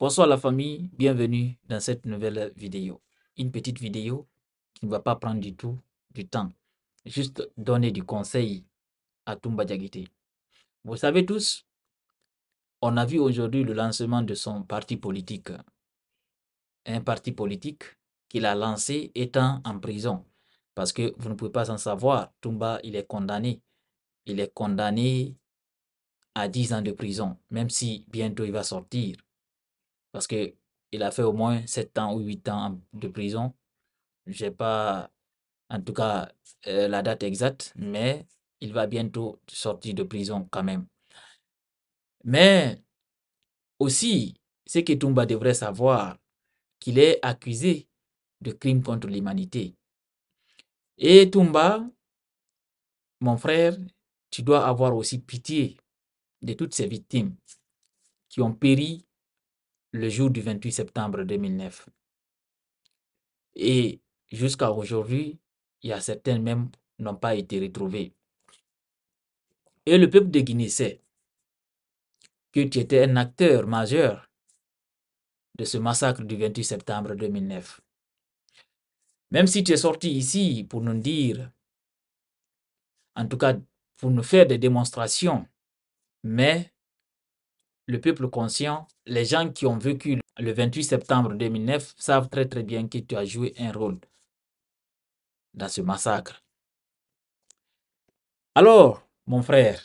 Bonsoir la famille, bienvenue dans cette nouvelle vidéo. Une petite vidéo qui ne va pas prendre du tout du temps. Juste donner du conseil à Tumba Diaguité. Vous savez tous, on a vu aujourd'hui le lancement de son parti politique. Un parti politique qu'il a lancé étant en prison. Parce que vous ne pouvez pas en savoir, Tumba, il est condamné. Il est condamné à 10 ans de prison, même si bientôt il va sortir. Parce que il a fait au moins 7 ans ou 8 ans de prison. J'ai pas, en tout cas, euh, la date exacte, mais il va bientôt sortir de prison quand même. Mais aussi, c'est que Tumba devrait savoir qu'il est accusé de crimes contre l'humanité. Et Tumba, mon frère, tu dois avoir aussi pitié de toutes ces victimes qui ont péri le jour du 28 septembre 2009. Et jusqu'à aujourd'hui, il y a certains même n'ont pas été retrouvés. Et le peuple de Guinée sait que tu étais un acteur majeur de ce massacre du 28 septembre 2009. Même si tu es sorti ici pour nous dire, en tout cas pour nous faire des démonstrations, mais le peuple conscient, les gens qui ont vécu le 28 septembre 2009 savent très très bien que tu as joué un rôle dans ce massacre. Alors, mon frère,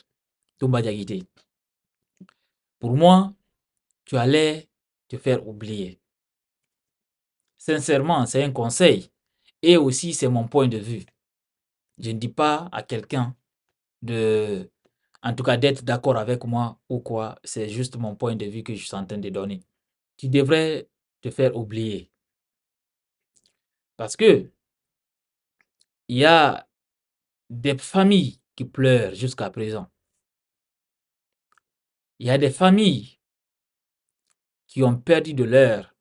Toumba Diagite, pour moi, tu allais te faire oublier. Sincèrement, c'est un conseil et aussi c'est mon point de vue. Je ne dis pas à quelqu'un de en tout cas d'être d'accord avec moi ou quoi, c'est juste mon point de vue que je suis en train de donner. Tu devrais te faire oublier. Parce que il y a des familles qui pleurent jusqu'à présent. Il y a des familles qui ont perdu de l'heure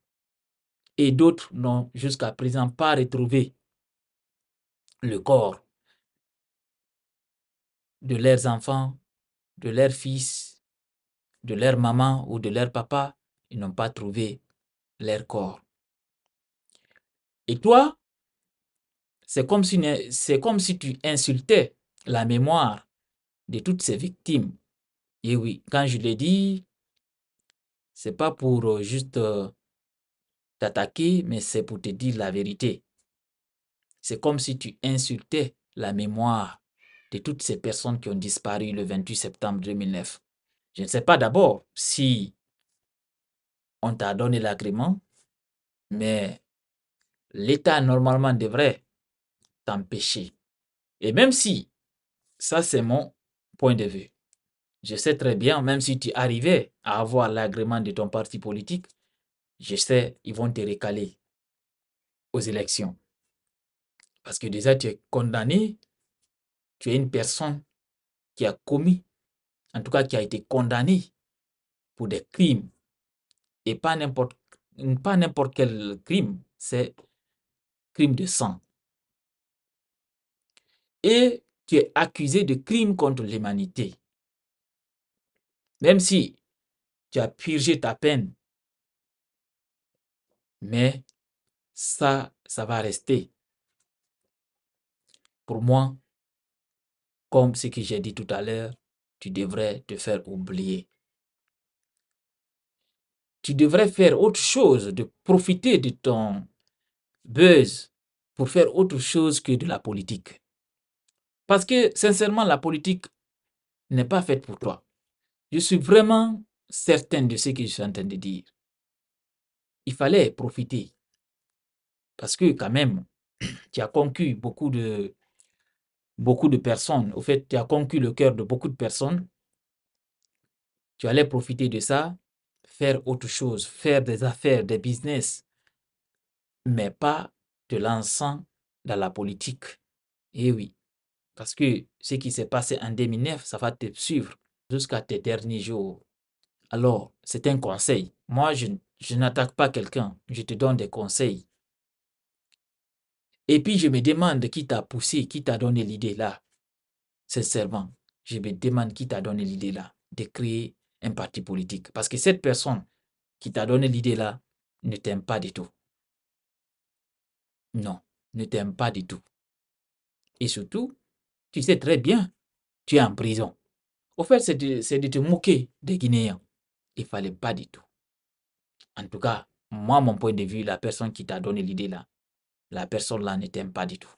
et d'autres n'ont jusqu'à présent pas retrouvé le corps de leurs enfants de leur fils, de leur maman ou de leur papa, ils n'ont pas trouvé leur corps. Et toi, c'est comme, si, comme si tu insultais la mémoire de toutes ces victimes. Et oui, quand je l'ai dit, c'est pas pour euh, juste euh, t'attaquer, mais c'est pour te dire la vérité. C'est comme si tu insultais la mémoire de toutes ces personnes qui ont disparu le 28 septembre 2009. Je ne sais pas d'abord si on t'a donné l'agrément, mais l'État normalement devrait t'empêcher. Et même si, ça c'est mon point de vue, je sais très bien, même si tu arrivais à avoir l'agrément de ton parti politique, je sais, ils vont te récaler aux élections. Parce que déjà, tu es condamné tu es une personne qui a commis, en tout cas qui a été condamnée pour des crimes. Et pas n'importe, quel crime, c'est crime de sang. Et tu es accusé de crimes contre l'humanité. Même si tu as purgé ta peine, mais ça, ça va rester. Pour moi, comme ce que j'ai dit tout à l'heure, tu devrais te faire oublier. Tu devrais faire autre chose, de profiter de ton buzz pour faire autre chose que de la politique. Parce que, sincèrement, la politique n'est pas faite pour toi. Je suis vraiment certain de ce que je suis en train de dire. Il fallait profiter. Parce que, quand même, tu as conquis beaucoup de beaucoup de personnes. Au fait, tu as conquis le cœur de beaucoup de personnes. Tu allais profiter de ça, faire autre chose, faire des affaires, des business, mais pas te lançant dans la politique. Eh oui, parce que ce qui s'est passé en 2009, ça va te suivre jusqu'à tes derniers jours. Alors, c'est un conseil. Moi, je, je n'attaque pas quelqu'un, je te donne des conseils. Et puis je me demande qui t'a poussé, qui t'a donné l'idée là. Sincèrement, je me demande qui t'a donné l'idée là de créer un parti politique. Parce que cette personne qui t'a donné l'idée là ne t'aime pas du tout. Non, ne t'aime pas du tout. Et surtout, tu sais très bien, tu es en prison. Au fait, c'est de, te moquer des Guinéens. Il fallait pas du tout. En tout cas, moi, mon point de vue, la personne qui t'a donné l'idée là, la personne-là ne t'aime pas du tout.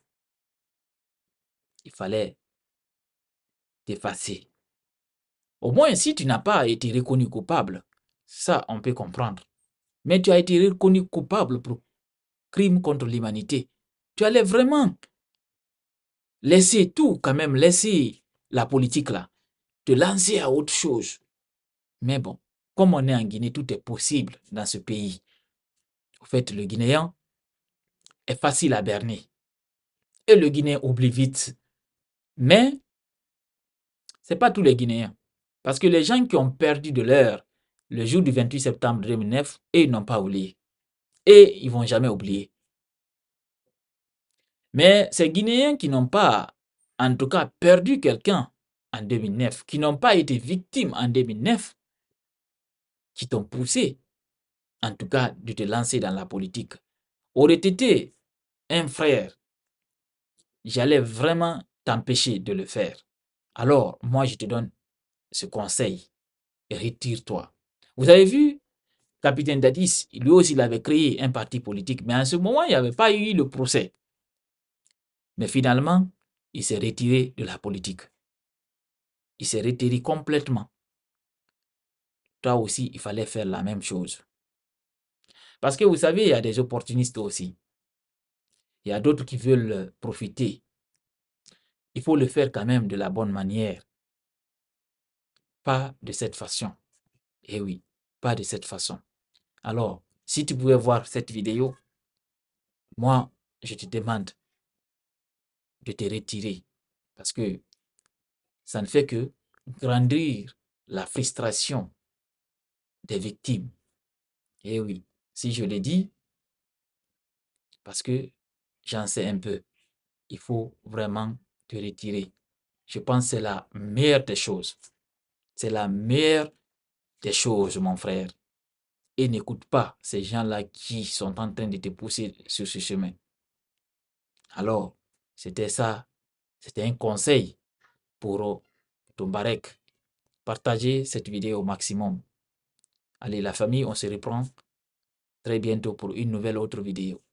Il fallait t'effacer. Au moins, si tu n'as pas été reconnu coupable, ça, on peut comprendre. Mais tu as été reconnu coupable pour crime contre l'humanité. Tu allais vraiment laisser tout, quand même, laisser la politique là, te lancer à autre chose. Mais bon, comme on est en Guinée, tout est possible dans ce pays. Au fait, le Guinéen, est facile à berner. Et le Guinéen oublie vite. Mais c'est pas tous les Guinéens. Parce que les gens qui ont perdu de l'heure le jour du 28 septembre 2009, et ils n'ont pas oublié. Et ils vont jamais oublier. Mais ces Guinéens qui n'ont pas, en tout cas, perdu quelqu'un en 2009, qui n'ont pas été victimes en 2009, qui t'ont poussé, en tout cas, de te lancer dans la politique, auraient été un frère, j'allais vraiment t'empêcher de le faire. Alors, moi, je te donne ce conseil. Retire-toi. Vous avez vu, capitaine Dadis, lui aussi, il avait créé un parti politique, mais en ce moment, il n'y avait pas eu le procès. Mais finalement, il s'est retiré de la politique. Il s'est retiré complètement. Toi aussi, il fallait faire la même chose. Parce que vous savez, il y a des opportunistes aussi. Il y a d'autres qui veulent euh, profiter. Il faut le faire quand même de la bonne manière. Pas de cette façon. Eh oui, pas de cette façon. Alors, si tu pouvais voir cette vidéo, moi, je te demande de te retirer parce que ça ne fait que grandir la frustration des victimes. Eh oui, si je le dis, parce que j'en sais un peu. Il faut vraiment te retirer. Je pense que c'est la meilleure des choses. C'est la meilleure des choses, mon frère. Et n'écoute pas ces gens-là qui sont en train de te pousser sur ce chemin. Alors, c'était ça. C'était un conseil pour Tombarek. Partagez cette vidéo au maximum. Allez, la famille, on se reprend très bientôt pour une nouvelle autre vidéo.